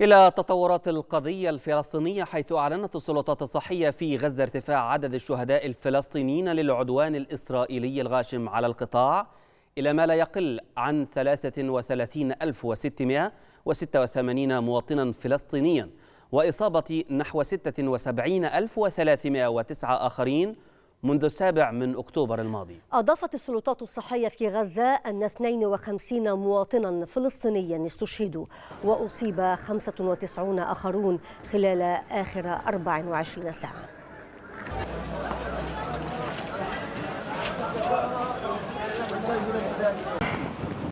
إلى تطورات القضية الفلسطينية حيث أعلنت السلطات الصحية في غزة ارتفاع عدد الشهداء الفلسطينيين للعدوان الإسرائيلي الغاشم على القطاع إلى ما لا يقل عن 33686 مواطنا فلسطينيا وإصابة نحو 76309 آخرين منذ السابع من أكتوبر الماضي أضافت السلطات الصحية في غزة أن 52 مواطنا فلسطينيا استشهدوا وأصيب 95 آخرون خلال آخر 24 ساعة Thank you.